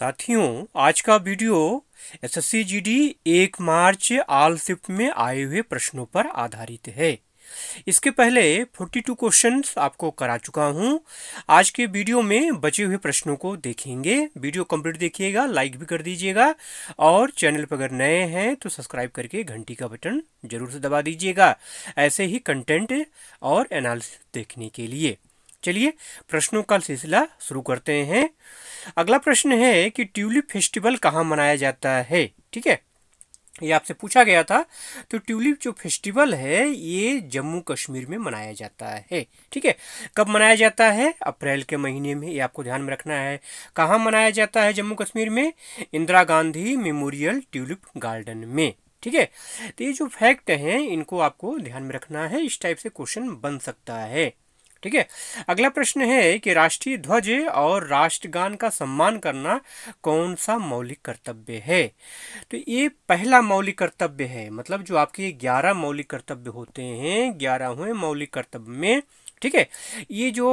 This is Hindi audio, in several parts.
साथियों आज का वीडियो एसएससी जीडी 1 मार्च आल सिप में आए हुए प्रश्नों पर आधारित है इसके पहले 42 क्वेश्चंस आपको करा चुका हूं आज के वीडियो में बचे हुए प्रश्नों को देखेंगे वीडियो कंप्लीट देखिएगा लाइक भी कर दीजिएगा और चैनल पर अगर नए हैं तो सब्सक्राइब करके घंटी का बटन जरूर से दबा दीजिएगा ऐसे ही कंटेंट और एनालिसिस देखने के लिए चलिए प्रश्नों का सिलसिला शुरू करते हैं अगला प्रश्न है कि ट्यूलिप फेस्टिवल कहाँ मनाया जाता है ठीक है ये आपसे पूछा गया था तो ट्यूलिप जो फेस्टिवल है ये जम्मू कश्मीर में मनाया जाता है ठीक है कब मनाया जाता है अप्रैल के महीने में ये आपको ध्यान में रखना है कहाँ मनाया जाता है जम्मू कश्मीर में Indira Gandhi memorial tulip garden में ठीक है तो ये जो फैक्ट हैं इनको आपको ध्यान में रखना है इस टाइप से क्वेश्चन बन सकता है ठीक है अगला प्रश्न है कि राष्ट्रीय ध्वज और राष्ट्रगान का सम्मान करना कौन सा मौलिक कर्तव्य है तो ये पहला मौलिक कर्तव्य है मतलब जो आपके ग्यारह मौलिक कर्तव्य होते हैं ग्यारह हुए मौलिक कर्तव्य में ठीक है ये जो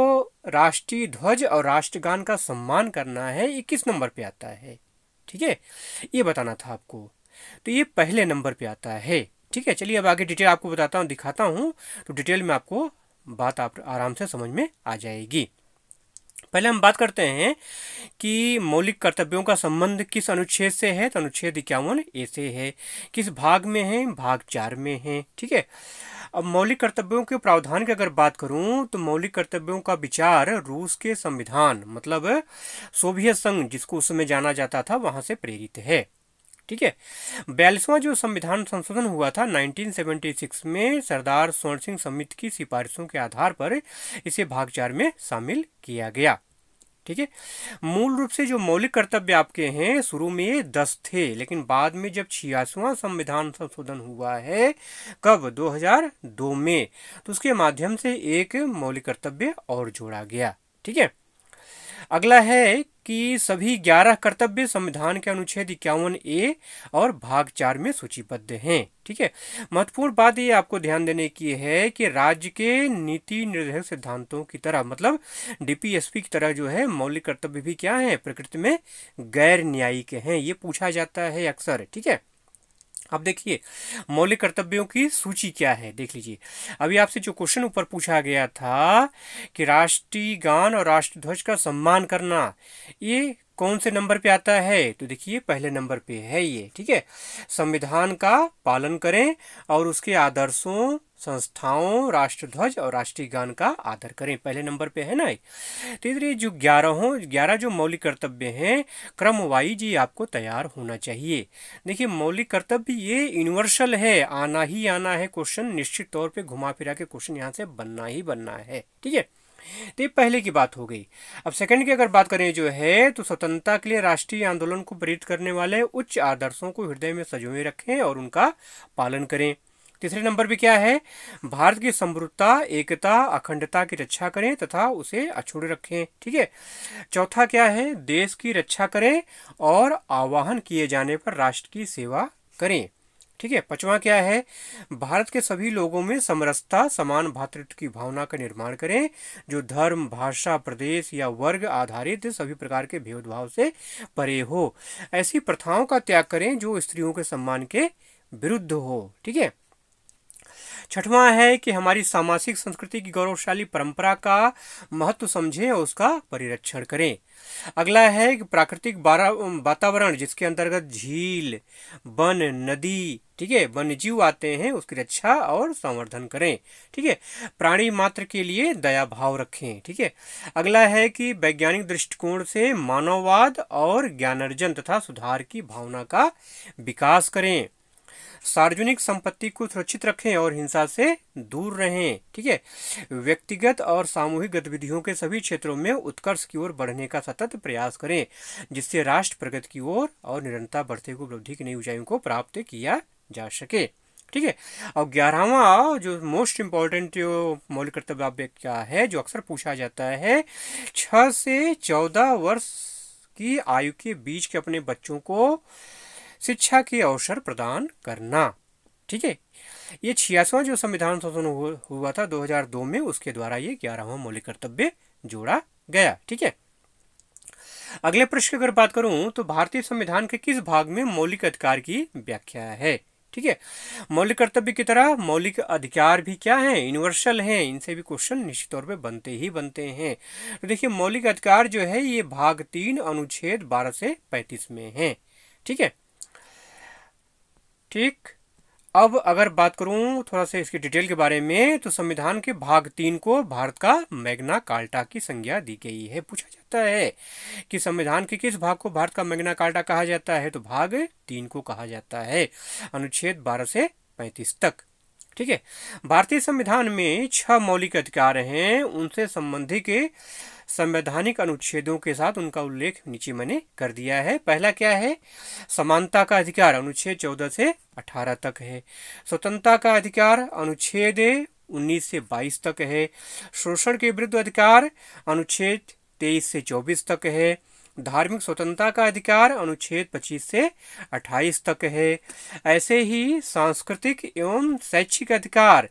राष्ट्रीय ध्वज और राष्ट्रगान का सम्मान करना है ये किस नंबर पे आता है ठीक है ये बताना था आपको तो ये पहले नंबर पे आता है ठीक है चलिए अब आगे डिटेल आपको बताता हूँ दिखाता हूँ तो डिटेल में आपको बात आप आराम से समझ में आ जाएगी पहले हम बात करते हैं कि मौलिक कर्तव्यों का संबंध किस अनुच्छेद से है तो अनुच्छेद इक्यावन ए से है किस भाग में है भाग चार में है ठीक है अब मौलिक कर्तव्यों के प्रावधान की अगर बात करूं तो मौलिक कर्तव्यों का विचार रूस के संविधान मतलब सोवियत संघ जिसको उस समय जाना जाता था वहां से प्रेरित है ठीक है बयालीसवां जो संविधान संशोधन हुआ था 1976 में सरदार स्वर्ण सिंह समिति की सिफारिशों के आधार पर इसे भाग चार में शामिल किया गया ठीक है मूल रूप से जो मौलिक कर्तव्य आपके हैं शुरू में ये दस थे लेकिन बाद में जब छियासवां संविधान संशोधन हुआ है कब 2002 में तो उसके माध्यम से एक मौलिक कर्तव्य और जोड़ा गया ठीक है अगला है कि सभी ग्यारह कर्तव्य संविधान के अनुच्छेद इक्यावन ए और भाग चार में सूचीबद्ध हैं ठीक है महत्वपूर्ण बात ये आपको ध्यान देने की है कि राज्य के नीति निर्देश सिद्धांतों की तरह मतलब डीपीएसपी की तरह जो है मौलिक कर्तव्य भी क्या है प्रकृति में गैर न्यायिक हैं ये पूछा जाता है अक्सर ठीक है अब देखिए मौलिक कर्तव्यों की सूची क्या है देख लीजिए अभी आपसे जो क्वेश्चन ऊपर पूछा गया था कि राष्ट्रीय गान और राष्ट्रध्वज का सम्मान करना ये कौन से नंबर पे आता है तो देखिए पहले नंबर पे है ये ठीक है संविधान का पालन करें और उसके आदर्शों संस्थाओं राष्ट्रध्वज और राष्ट्रीय गान का आदर करें पहले नंबर पे है ना तीसरी जो ग्यारह हो ग्यारह जो मौलिक कर्तव्य हैं क्रमवाई ये आपको तैयार होना चाहिए देखिए मौलिक कर्तव्य ये यूनिवर्सल है आना ही आना है क्वेश्चन निश्चित तौर पे घुमा फिरा के क्वेश्चन यहाँ से बनना ही बनना है ठीक है तो ये पहले की बात हो गई अब सेकंड की अगर बात करें जो है तो स्वतंत्रता के लिए राष्ट्रीय आंदोलन को प्रेरित करने वाले उच्च आदर्शों को हृदय में सजोए रखें और उनका पालन करें तीसरे नंबर पे क्या है भारत की समृद्धता एकता अखंडता की रक्षा करें तथा उसे अछूट रखें ठीक है चौथा क्या है देश की रक्षा करें और आवाहन किए जाने पर राष्ट्र की सेवा करें ठीक है पचवा क्या है भारत के सभी लोगों में समरसता समान भातृत्व की भावना का निर्माण करें जो धर्म भाषा प्रदेश या वर्ग आधारित सभी प्रकार के भेदभाव से परे हो ऐसी प्रथाओं का त्याग करें जो स्त्रियों के सम्मान के विरुद्ध हो ठीक है छठवां है कि हमारी सामाजिक संस्कृति की गौरवशाली परंपरा का महत्व समझें और उसका परिरक्षण करें अगला है कि प्राकृतिक वातावरण जिसके अंतर्गत झील वन नदी ठीक है वन्य जीव आते हैं उसकी रक्षा और संवर्धन करें ठीक है प्राणी मात्र के लिए दया भाव रखें ठीक है अगला है कि वैज्ञानिक दृष्टिकोण से मानववाद और ज्ञानार्जन तथा सुधार की भावना का विकास करें सार्वजनिक संपत्ति को सुरक्षित रखें और हिंसा से दूर रहें ठीक है व्यक्तिगत और सामूहिक गतिविधियों के सभी क्षेत्रों में उत्कर्ष की ओर बढ़ने का सतत प्रयास करें जिससे राष्ट्र प्रगति की ओर और, और निरंतर बढ़ते हुए उपलब्धि की नई ऊंचाइयों को प्राप्त किया जा सके ठीक है और ग्यारहवा जो मोस्ट इम्पॉर्टेंट जो मौलिक कर्तव्य क्या है जो अक्सर पूछा जाता है छह से चौदह वर्ष की आयु के बीच के अपने बच्चों को शिक्षा के अवसर प्रदान करना ठीक है ये छियासवा जो संविधान संशोधन हुआ था 2002 में उसके द्वारा ये ग्यारहवा मौलिक कर्तव्य जोड़ा गया ठीक है अगले प्रश्न की अगर बात करूं तो भारतीय संविधान के किस भाग में मौलिक अधिकार की व्याख्या है ठीक है मौलिक कर्तव्य की तरह मौलिक अधिकार भी क्या हैं यूनिवर्सल हैं इनसे भी क्वेश्चन निश्चित तौर पे बनते ही बनते हैं तो देखिए मौलिक अधिकार जो है ये भाग तीन अनुच्छेद बारह से पैंतीस में है ठीक है ठीक अब अगर बात करूं थोड़ा सा इसकी डिटेल के बारे में तो संविधान के भाग तीन को भारत का मैग्ना कार्टा की संज्ञा दी गई है पूछा जाता है कि संविधान के किस भाग को भारत का मैग्ना कार्टा कहा जाता है तो भाग तीन को कहा जाता है अनुच्छेद बारह से पैंतीस तक ठीक है भारतीय संविधान में छह मौलिक अधिकार हैं उनसे संबंधित संवैधानिक अनुच्छेदों के साथ उनका उल्लेख नीचे मैंने कर दिया है पहला क्या है समानता का अधिकार अनुच्छेद चौदह से अठारह तक है स्वतंत्रता का अधिकार अनुच्छेद उन्नीस से बाईस तक है शोषण के विरुद्ध अधिकार अनुच्छेद तेईस से चौबीस तक है धार्मिक स्वतंत्रता का अधिकार अनुच्छेद 25 से 28 तक है ऐसे ही सांस्कृतिक एवं शैक्षिक अधिकार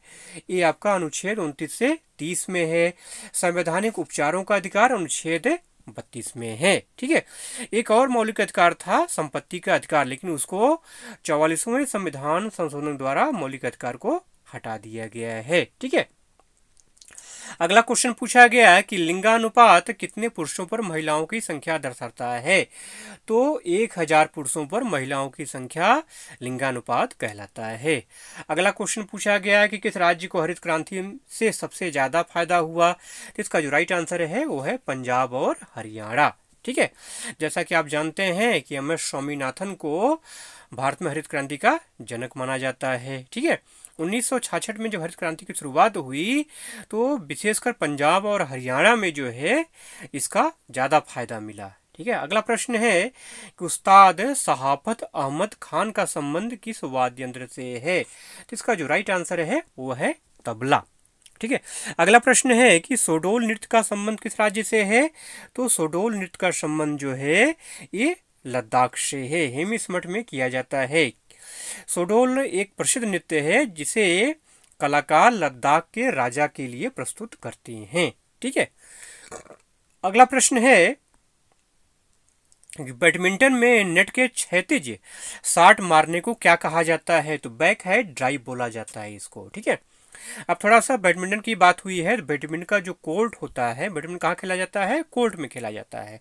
ये आपका अनुच्छेद 29 से 30 में है संवैधानिक उपचारों का अधिकार अनुच्छेद बत्तीस में है ठीक है एक और मौलिक अधिकार था संपत्ति का अधिकार लेकिन उसको चौवालीसवें संविधान संशोधन द्वारा मौलिक अधिकार को हटा दिया गया है ठीक है अगला क्वेश्चन पूछा गया है कि लिंगानुपात कितने पुरुषों पर महिलाओं की संख्या दर्शाता है तो एक हजार पुरुषों पर महिलाओं की संख्या लिंगानुपात कहलाता है अगला क्वेश्चन पूछा गया है कि किस राज्य को हरित क्रांति से सबसे ज्यादा फायदा हुआ तो इसका जो राइट आंसर है वो है पंजाब और हरियाणा ठीक है जैसा कि आप जानते हैं कि एम एस स्वामीनाथन को भारत में हरित क्रांति का जनक माना जाता है ठीक है उन्नीस में जब हरित क्रांति की शुरुआत हुई तो विशेषकर पंजाब और हरियाणा में जो है इसका ज़्यादा फायदा मिला ठीक है अगला प्रश्न है कि उस्ताद सहाफत अहमद खान का संबंध किस वाद्य यंत्र से है तो इसका जो राइट आंसर है वो है तबला ठीक है अगला प्रश्न है कि सोडोल नृत्य का संबंध किस राज्य से है तो सोडोल नृत्य का संबंध जो है ये लद्दाख से है हेमिस मठ में किया जाता है सोडोल एक प्रसिद्ध नृत्य है जिसे कलाकार लद्दाख के राजा के लिए प्रस्तुत करते हैं ठीक है अगला प्रश्न है बैडमिंटन में नेट के क्षैतिज साठ मारने को क्या कहा जाता है तो बैक है ड्राइव बोला जाता है इसको ठीक है अब थोड़ा सा बैडमिंटन की बात हुई है बैडमिंटन का जो कोर्ट होता है बैडमिंटन कहाँ खेला जाता है कोर्ट में खेला जाता है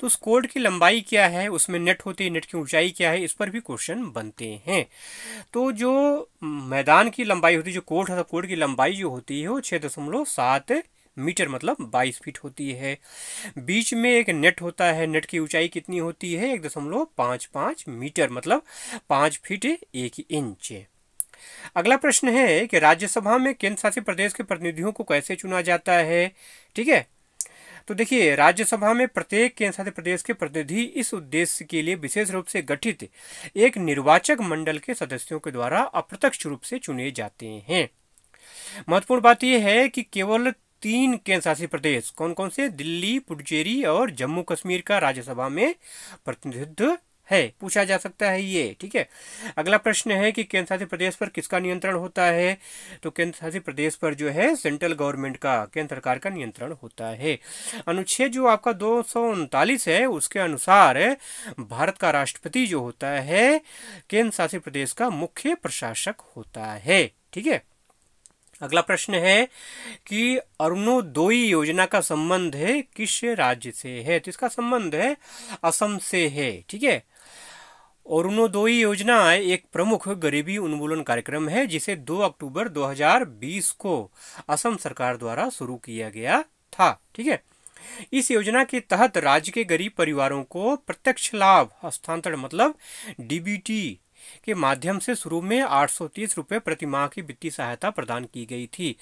तो उस कोर्ट की लंबाई क्या है उसमें नेट होती है नेट की ऊंचाई क्या है इस पर भी क्वेश्चन बनते हैं तो जो मैदान की लंबाई होती है जो कोर्ट होता है तो कोर्ट की लंबाई जो होती है वो छः दशमलव सात मीटर मतलब 22 फीट होती है बीच में एक नेट होता है नेट की ऊंचाई कितनी होती है एक दशमलव पाँच पाँच मीटर मतलब पाँच फीट एक इंच अगला प्रश्न है कि राज्यसभा में केंद्र शासित प्रदेश के प्रतिनिधियों को कैसे चुना जाता है ठीक है तो देखिए राज्यसभा में प्रत्येक केंद्र शासित प्रदेश के प्रतिनिधि इस उद्देश्य के लिए विशेष रूप से गठित एक निर्वाचक मंडल के सदस्यों के द्वारा अप्रत्यक्ष रूप से चुने जाते हैं महत्वपूर्ण बात यह है कि केवल तीन केंद्र शासित प्रदेश कौन कौन से दिल्ली पुडुचेरी और जम्मू कश्मीर का राज्यसभा में प्रतिनिधित्व है पूछा जा सकता है ये ठीक है अगला प्रश्न है कि केंद्र शासित प्रदेश पर किसका नियंत्रण होता है तो केंद्र शासित प्रदेश पर जो है सेंट्रल गवर्नमेंट का केंद्र सरकार का नियंत्रण होता है अनुच्छेद जो आपका दो है उसके अनुसार भारत का राष्ट्रपति जो होता है केंद्र शासित प्रदेश का मुख्य प्रशासक होता है ठीक है अगला प्रश्न है कि अरुणोदोई योजना का संबंध है किस राज्य से है तो इसका संबंध है असम से है ठीक है अरुणोदयी योजना एक प्रमुख गरीबी उन्मूलन कार्यक्रम है जिसे 2 अक्टूबर 2020 को असम सरकार द्वारा शुरू किया गया था ठीक है इस योजना के तहत राज्य के गरीब परिवारों को प्रत्यक्ष लाभ हस्तांतरण मतलब डीबीटी के माध्यम से शुरू में आठ सौ तीस रुपये प्रति माह की वित्तीय सहायता प्रदान की गई थी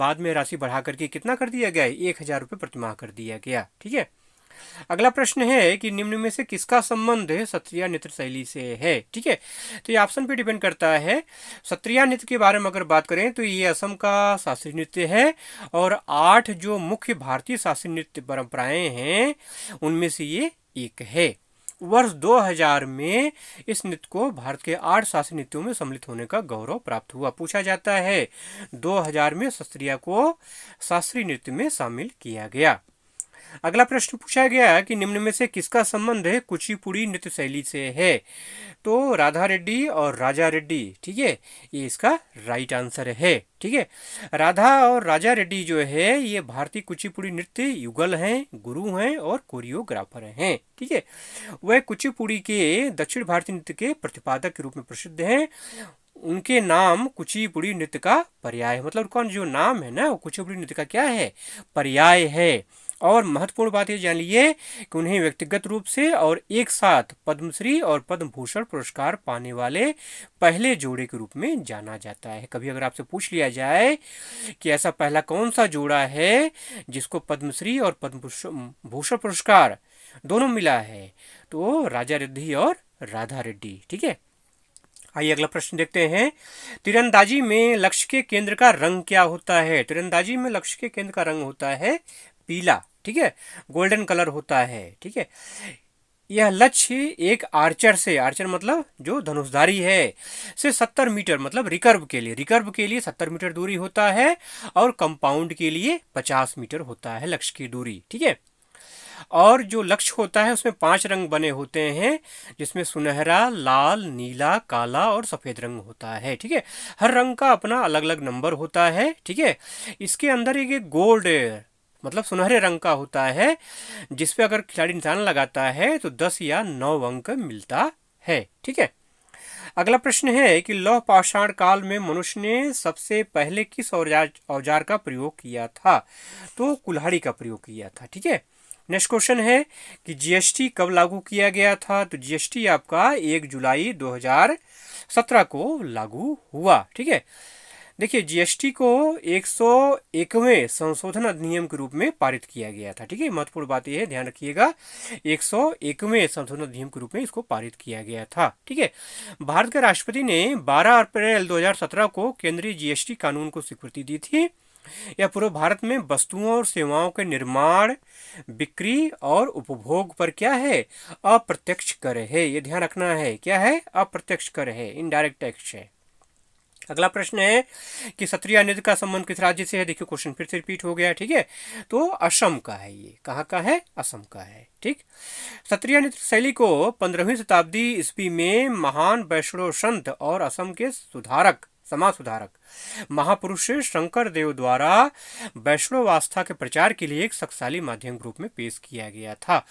बाद में राशि बढ़ा करके कितना कर दिया गया एक हजार रुपये प्रति माह कर दिया गया ठीक है अगला प्रश्न है कि निम्न में से किसका संबंध सत्रिया नृत्य शैली से है ठीक है तो ये ऑप्शन पे डिपेंड करता है सत्रिया नृत्य के बारे में अगर बात करें तो ये असम का शास्त्रीय नृत्य है और आठ जो मुख्य भारतीय शास्त्रीय नृत्य परंपराएं हैं उनमें से ये एक है वर्ष 2000 में इस नृत्य को भारत के आठ शास्त्रीय नृत्यों में सम्मिलित होने का गौरव प्राप्त हुआ पूछा जाता है 2000 में शस्त्रिया को शास्त्रीय नृत्य में शामिल किया गया अगला प्रश्न पूछा गया कि निम्न में से किसका संबंध है कुचिपुड़ी नृत्य शैली से है तो राधा रेड्डी और राजा रेड्डी ठीक है ये इसका राइट आंसर है ठीक है राधा और राजा रेड्डी जो है ये भारतीय कुचिपुड़ी नृत्य युगल हैं गुरु हैं और कोरियोग्राफर हैं ठीक है वह कुचिपुड़ी के दक्षिण भारतीय नृत्य के प्रतिपादक के रूप में प्रसिद्ध हैं उनके नाम कुचिपुड़ी नृत्य का पर्याय है मतलब कौन जो नाम है ना कुचिपुड़ी नृत्य का क्या है पर्याय है और महत्वपूर्ण बात ये जान लीजिए कि उन्हें व्यक्तिगत रूप से और एक साथ पद्मश्री और पद्म भूषण पुरस्कार पाने वाले पहले जोड़े के रूप में जाना जाता है कभी अगर आपसे पूछ लिया जाए कि ऐसा पहला कौन सा जोड़ा है जिसको पद्मश्री और पद्म भूषण पुरस्कार दोनों मिला है तो राजा रेड्डी और राधा रेड्डी ठीक है आइए अगला प्रश्न देखते हैं तीरंदाजी में लक्ष्य के केंद्र का रंग क्या होता है तीरंदाजी में लक्ष्य के केंद्र का रंग होता है पीला ठीक है गोल्डन कलर होता है ठीक है यह लक्ष्य एक आर्चर से आर्चर मतलब जो धनुषधारी है से सत्तर मीटर मतलब रिकर्व के लिए रिकर्व के लिए सत्तर मीटर दूरी होता है और कंपाउंड के लिए पचास मीटर होता है लक्ष्य की दूरी ठीक है और जो लक्ष्य होता है उसमें पांच रंग बने होते हैं जिसमें सुनहरा लाल नीला काला और सफ़ेद रंग होता है ठीक है हर रंग का अपना अलग अलग नंबर होता है ठीक है इसके अंदर एक गोल्ड मतलब सुनहरे रंग का होता है जिसपे अगर खिलाड़ी निशान लगाता है तो दस या नौ अंक मिलता है ठीक है अगला प्रश्न है कि लौह पाषाण काल में मनुष्य ने सबसे पहले किस औजार औजार का प्रयोग किया था तो कुल्हाड़ी का प्रयोग किया था ठीक है नेक्स्ट क्वेश्चन है कि जीएसटी कब लागू किया गया था तो जीएसटी आपका एक जुलाई 2017 को लागू हुआ ठीक है देखिए जीएसटी को एक सौ संशोधन अधिनियम के रूप में पारित किया गया था ठीक है महत्वपूर्ण बात यह है ध्यान रखिएगा एक सौ संशोधन अधिनियम के रूप में इसको पारित किया गया था ठीक है भारत के राष्ट्रपति ने 12 अप्रैल 2017 को केंद्रीय जीएसटी कानून को स्वीकृति दी थी यह पूर्व भारत में वस्तुओं और सेवाओं के निर्माण बिक्री और उपभोग पर क्या है अप्रत्यक्ष कर है ये ध्यान रखना है क्या है अप्रत्यक्ष कर है इनडायरेक्ट टैक्स है अगला प्रश्न है कि सत्रिया नृत्य का संबंध किस राज्य से है देखिए क्वेश्चन फिर से रिपीट हो गया ठीक है तो असम का है ये कहाँ का है असम का है ठीक सत्रिया नृत्य शैली को पंद्रहवीं शताब्दी ईस्वी में महान वैष्णव संत और असम के सुधारक समाज सुधारक महापुरुष शंकर देव द्वारा वैष्णव आस्था के प्रचार के लिए एक शक्तिशाली माध्यम रूप में पेश किया गया था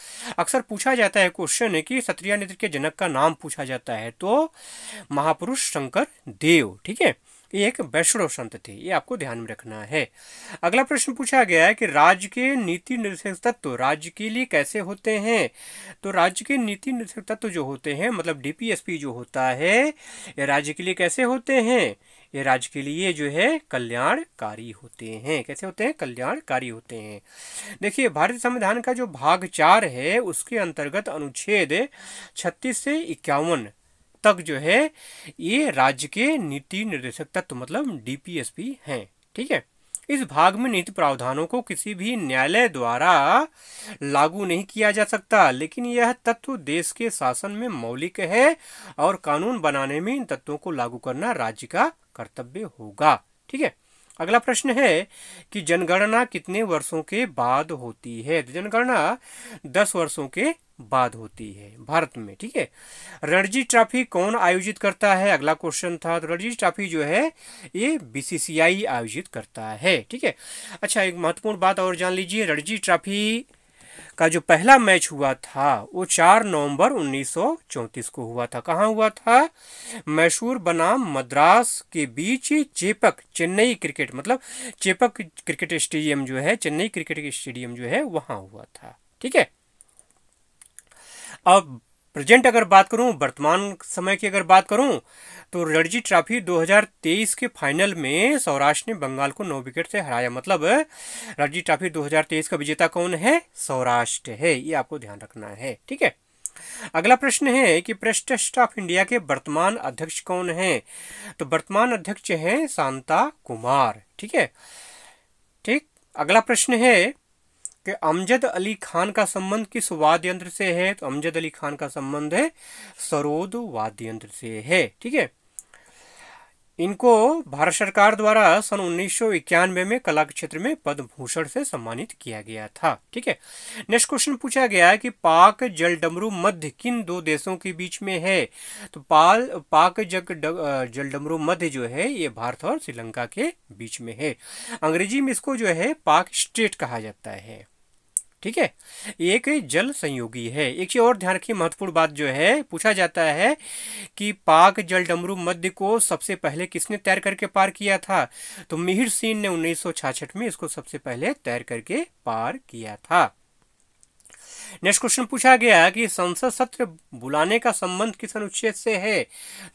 अक्सर पूछा जाता है क्वेश्चन कि नेत्र के जनक का नाम पूछा जाता है तो महापुरुष शंकर देव ठीक है ये एक वैष्णव संत थे ये आपको ध्यान में रखना है अगला प्रश्न पूछा गया है कि राज्य के नीति निर्देशक तत्व राज्य के लिए कैसे होते हैं तो राज्य के नीति निर्देशक तत्व जो होते हैं मतलब डीपीएसपी जो होता है ये राज्य के लिए कैसे होते हैं ये राज्य के लिए जो है कल्याणकारी होते हैं कैसे होते हैं कल्याणकारी होते हैं देखिए भारतीय संविधान का जो भाग चार है उसके अंतर्गत अनुच्छेद छत्तीस से इक्यावन तक जो है ये राज्य के नीति निर्देशक तत्व मतलब डीपीएसपी हैं ठीक है इस भाग में निहित प्रावधानों को किसी भी न्यायालय द्वारा लागू नहीं किया जा सकता लेकिन यह तत्व देश के शासन में मौलिक है और कानून बनाने में इन तत्वों को लागू करना राज्य का कर्तव्य होगा ठीक है अगला प्रश्न है कि जनगणना कितने वर्षों के बाद होती है तो जनगणना दस वर्षों के बाद होती है भारत में ठीक है रणजी ट्रॉफी कौन आयोजित करता है अगला क्वेश्चन था तो रणजी ट्रॉफी जो है ये बीसीसीआई आयोजित करता है ठीक है अच्छा एक महत्वपूर्ण बात और जान लीजिए रणजी ट्रॉफी का जो पहला मैच हुआ था वो 4 नवंबर 1934 को हुआ था कहाँ हुआ था मैसूर बनाम मद्रास के बीच चेपक चेन्नई क्रिकेट मतलब चेपक क्रिकेट स्टेडियम जो है चेन्नई क्रिकेट स्टेडियम जो है वहाँ हुआ था ठीक है अब प्रेजेंट अगर बात करूं वर्तमान समय की अगर बात करूं तो रणजी ट्रॉफी 2023 के फाइनल में सौराष्ट्र ने बंगाल को नौ विकेट से हराया मतलब रणजी ट्रॉफी 2023 का विजेता कौन है सौराष्ट्र है ये आपको ध्यान रखना है ठीक है अगला प्रश्न है कि प्रेस ट्रस्ट ऑफ इंडिया के वर्तमान अध्यक्ष कौन है तो वर्तमान अध्यक्ष हैं शांता कुमार ठीक है ठीक अगला प्रश्न है कि अमजद अली खान का संबंध किस वाद्य यंत्र से है तो अमजद अली खान का संबंध है सरोद वाद्य यंत्र से है ठीक है इनको भारत सरकार द्वारा सन उन्नीस में कला के क्षेत्र में पद्म भूषण से सम्मानित किया गया था ठीक है नेक्स्ट क्वेश्चन पूछा गया है कि पाक जल डमरू मध्य किन दो देशों के बीच में है तो पाल पाक जग जल डमरू मध्य जो है ये भारत और श्रीलंका के बीच में है अंग्रेजी में इसको जो है पाक स्टेट कहा जाता है ठीक है एक जल संयोगी है एक चीज और ध्यान रखिए महत्वपूर्ण बात जो है पूछा जाता है कि पाक जल डमरू मध्य को सबसे पहले किसने तैर करके पार किया था तो मिहिर सिंह ने उन्नीस में इसको सबसे पहले तैर करके पार किया था नेक्स्ट क्वेश्चन पूछा गया कि संसद सत्र बुलाने का संबंध किस अनुच्छेद से है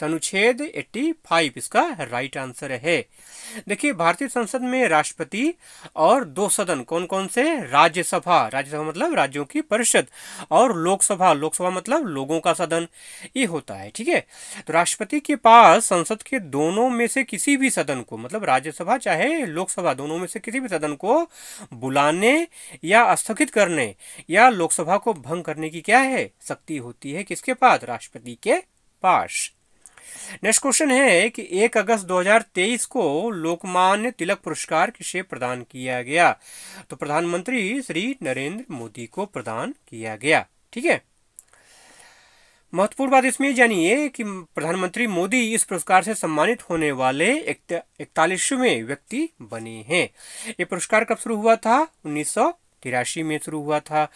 तो अनुच्छेद 85 इसका राइट आंसर है देखिए भारतीय संसद में राष्ट्रपति और दो सदन कौन कौन से राज्यसभा राज्यसभा मतलब राज्यों की परिषद और लोकसभा लोकसभा मतलब लोगों का सदन ये होता है ठीक है तो राष्ट्रपति के पास संसद के दोनों में से किसी भी सदन को मतलब राज्यसभा चाहे लोकसभा दोनों में से किसी भी सदन को बुलाने या स्थगित करने या लोकसभा सभा को भंग करने की क्या है शक्ति होती है किसके पास राष्ट्रपति के पास नेक्स्ट क्वेश्चन है कि 1 अगस्त 2023 को लोकमान्य तिलक पुरस्कार किसे प्रदान किया गया तो प्रधानमंत्री श्री नरेंद्र मोदी को प्रदान किया गया ठीक है महत्वपूर्ण बात इसमें जानिए कि प्रधानमंत्री मोदी इस पुरस्कार से सम्मानित होने वाले इकतालीसवें व्यक्ति बने हैं ये पुरस्कार कब शुरू हुआ था उन्नीस तिरासी में शुरू हुआ था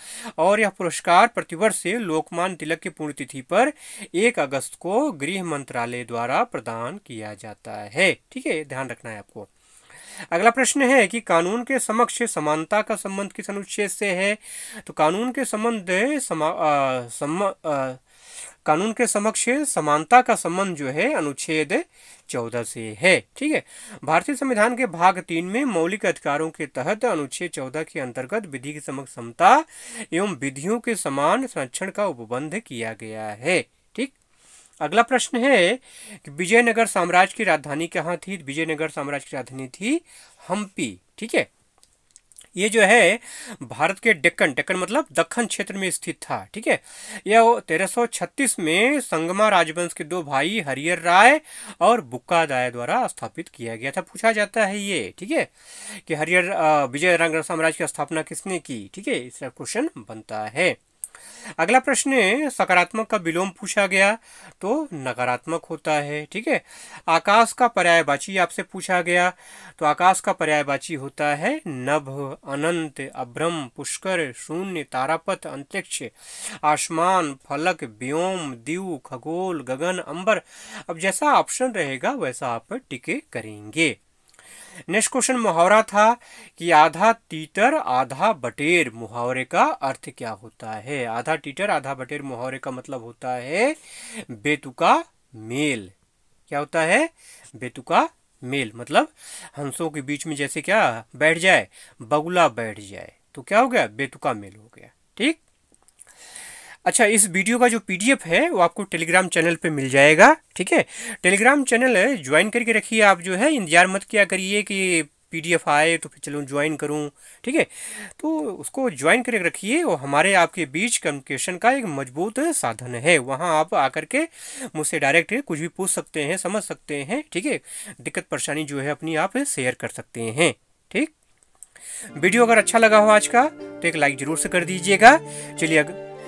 और यह पुरस्कार प्रतिवर्ष लोकमान तिलक की पुण्यतिथि पर एक अगस्त को गृह मंत्रालय द्वारा प्रदान किया जाता है ठीक है ध्यान रखना है आपको अगला प्रश्न है कि कानून के समक्ष समानता का संबंध किस अनुच्छेद से है तो कानून के संबंध समा, सम, आ, कानून के समक्ष समानता का संबंध जो है अनुच्छेद चौदह से है ठीक है भारतीय संविधान के भाग तीन में मौलिक अधिकारों के तहत अनुच्छेद चौदह के अंतर्गत विधि के समक्ष समता एवं विधियों के समान संरक्षण का उपबंध किया गया है ठीक अगला प्रश्न है कि विजयनगर साम्राज्य की राजधानी कहाँ थी विजयनगर साम्राज्य की राजधानी थी हम्पी ठीक है ये जो है भारत के डेक्कन डेक्कन मतलब दक्षिण क्षेत्र में स्थित था ठीक है यह 1336 में संगमा राजवंश के दो भाई हरियर राय और बुक्का राय द्वारा स्थापित किया गया था पूछा जाता है ये ठीक है कि हरियर विजय रंग साम्राज्य की स्थापना किसने की ठीक है इसका क्वेश्चन बनता है अगला प्रश्न है सकारात्मक का विलोम पूछा गया तो नकारात्मक होता है ठीक है आकाश का पर्यायवाची आपसे पूछा गया तो आकाश का पर्यायवाची होता है नभ अनंत अभ्रम पुष्कर शून्य तारापथ अंतरिक्ष आसमान फलक व्योम दीव खगोल गगन अंबर अब जैसा ऑप्शन रहेगा वैसा आप टिके करेंगे नेक्स्ट क्वेश्चन मुहावरा था कि आधा तीतर आधा बटेर मुहावरे का अर्थ क्या होता है आधा तीतर आधा बटेर मुहावरे का मतलब होता है बेतुका मेल क्या होता है बेतुका मेल मतलब हंसों के बीच में जैसे क्या बैठ जाए बगुला बैठ जाए तो क्या हो गया बेतुका मेल हो गया ठीक अच्छा इस वीडियो का जो पीडीएफ है वो आपको टेलीग्राम चैनल पे मिल जाएगा ठीक है टेलीग्राम चैनल ज्वाइन करके रखिए आप जो है इंतजार मत किया करिए कि पीडीएफ आए तो फिर चलो ज्वाइन करूँ ठीक है तो उसको ज्वाइन करके रखिए वो हमारे आपके बीच कम्युनिकेशन का एक मजबूत साधन है वहाँ आप आकर के मुझसे डायरेक्ट कुछ भी पूछ सकते हैं समझ सकते हैं ठीक है दिक्कत परेशानी जो है अपनी आप शेयर कर सकते हैं ठीक वीडियो अगर अच्छा लगा हो आज का तो एक लाइक जरूर से कर दीजिएगा चलिए अगर